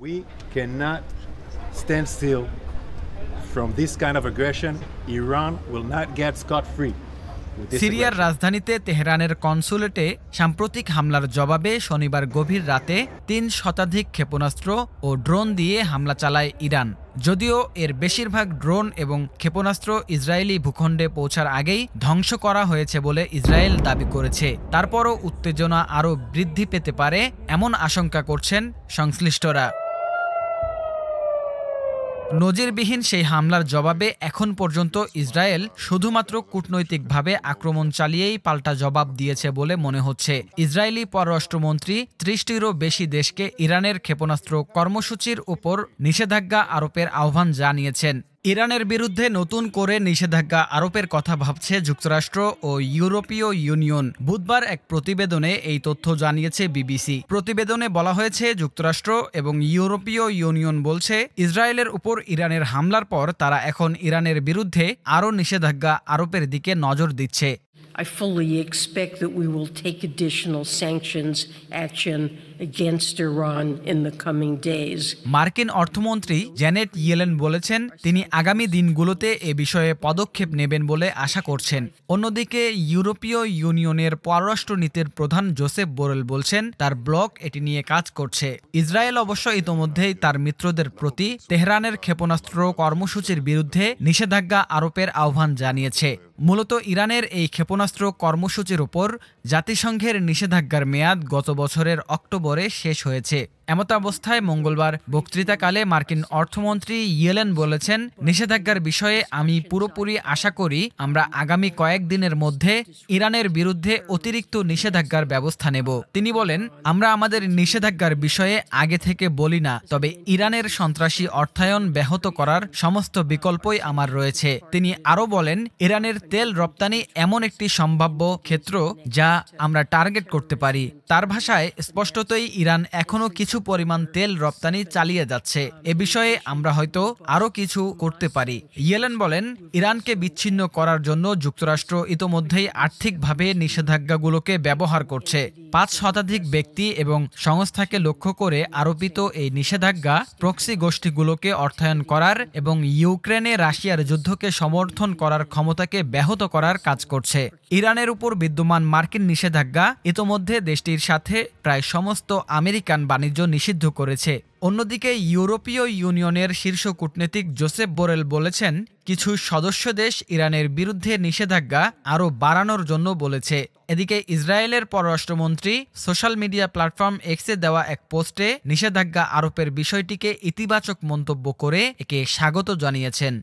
We cannot stand still from this kind of aggression. Iran will not get scot free. সিরিয়ার রাজধানীতে তেহরানের কনসুলেটে সাম্প্রতিক হামলার জবাবে শনিবার গভীর রাতে তিন শতাধিক ক্ষেপণাস্ত্র ও ড্রোন দিয়ে হামলা চালায় ইরান যদিও এর বেশিরভাগ ড্রোন এবং ক্ষেপণাস্ত্র ইসরায়েলি ভূখণ্ডে পৌঁছার আগেই ধ্বংস করা হয়েছে বলে ইসরায়েল দাবি করেছে তারপরও উত্তেজনা আরও বৃদ্ধি পেতে পারে এমন আশঙ্কা করছেন সংশ্লিষ্টরা নজিরবিহীন সেই হামলার জবাবে এখন পর্যন্ত ইসরায়েল শুধুমাত্র কূটনৈতিকভাবে আক্রমণ চালিয়েই পাল্টা জবাব দিয়েছে বলে মনে হচ্ছে ইসরায়েলি পররাষ্ট্রমন্ত্রী ত্রিশটিরও বেশি দেশকে ইরানের ক্ষেপণাস্ত্র কর্মসূচির উপর নিষেধাজ্ঞা আরোপের আহ্বান জানিয়েছেন ইরানের বিরুদ্ধে নতুন করে নিষেধাজ্ঞা আরোপের কথা ভাবছে যুক্তরাষ্ট্র ও ইউরোপীয় ইউনিয়ন বুধবার এক প্রতিবেদনে এই তথ্য জানিয়েছে বিবিসি প্রতিবেদনে বলা হয়েছে যুক্তরাষ্ট্র এবং ইউরোপীয় ইউনিয়ন বলছে ইসরায়েলের উপর ইরানের হামলার পর তারা এখন ইরানের বিরুদ্ধে আরও নিষেধাজ্ঞা আরোপের দিকে নজর দিচ্ছে I fully expect that we will take additional sanctions action against Iran in the coming days. মার্কিন অর্থমন্ত্রী জ্যানেট ইয়েলেন বলেছেন তিনি আগামী দিনগুলোতে এ বিষয়ে পদক্ষেপ নেবেন বলে আশা করছেন অন্যদিকে ইউরোপীয় ইউনিয়নের পররাষ্ট্রনীতির প্রধান জোসেফ বোরেল বলছেন তার ব্লক এটি নিয়ে কাজ করছে ইসরায়েল অবশ্য ইতোমধ্যেই তার মিত্রদের প্রতি তেহরানের ক্ষেপণাস্ত্র কর্মসূচির বিরুদ্ধে নিষেধাজ্ঞা আরোপের আহ্বান জানিয়েছে মূলত ইরানের এই ক্ষেপণাস্ত্র কর্মসূচির ওপর জাতিসংঘের নিষেধাজ্ঞার মেয়াদ গত বছরের অক্টোবরে শেষ হয়েছে এমতাবস্থায় মঙ্গলবার বক্তৃতাকালে মার্কিন অর্থমন্ত্রী ইয়েলেন বলেছেন নিষেধাজ্ঞার বিষয়ে আমি পুরোপুরি আশা করি আমরা আগামী কয়েকদিনের মধ্যে ইরানের বিরুদ্ধে অতিরিক্ত নিষেধাজ্ঞার ব্যবস্থা নেব তিনি বলেন আমরা আমাদের নিষেধাজ্ঞার বিষয়ে আগে থেকে বলি না তবে ইরানের সন্ত্রাসী অর্থায়ন ব্যাহত করার সমস্ত বিকল্পই আমার রয়েছে তিনি আরও বলেন ইরানের তেল রপ্তানি এমন একটি সম্ভাব্য ক্ষেত্র যা আমরা টার্গেট করতে পারি তার ভাষায় স্পষ্টতই ইরান এখনও কিছু পরিমাণ তেল রপ্তানি চালিয়ে যাচ্ছে এ বিষয়ে আমরা হয়তো আরও কিছু করতে পারি ইয়েলেন বলেন ইরানকে বিচ্ছিন্ন করার জন্য যুক্তরাষ্ট্র ইতোমধ্যেই আর্থিকভাবে নিষেধাজ্ঞাগুলোকে ব্যবহার করছে পাঁচ শতাধিক ব্যক্তি এবং সংস্থাকে লক্ষ্য করে আরোপিত এই নিষেধাজ্ঞা প্রক্সি গোষ্ঠীগুলোকে অর্থায়ন করার এবং ইউক্রেনে রাশিয়ার যুদ্ধকে সমর্থন করার ক্ষমতাকে ব্যাহত করার কাজ করছে ইরানের উপর বিদ্যমান মার্কিন নিষেধাজ্ঞা ইতোমধ্যে দেশটির সাথে প্রায় সমস্ত আমেরিকান বাণিজ্য নিষিদ্ধ করেছে অন্যদিকে ইউরোপীয় ইউনিয়নের শীর্ষ কূটনীতিক জোসেফ বোরেল বলেছেন কিছু সদস্য দেশ ইরানের বিরুদ্ধে নিষেধাজ্ঞা আরও বাড়ানোর জন্য বলেছে এদিকে ইসরায়েলের পররাষ্ট্রমন্ত্রী সোশ্যাল মিডিয়া প্ল্যাটফর্ম এক্সে দেওয়া এক পোস্টে নিষেধাজ্ঞা আরোপের বিষয়টিকে ইতিবাচক মন্তব্য করে একে স্বাগত জানিয়েছেন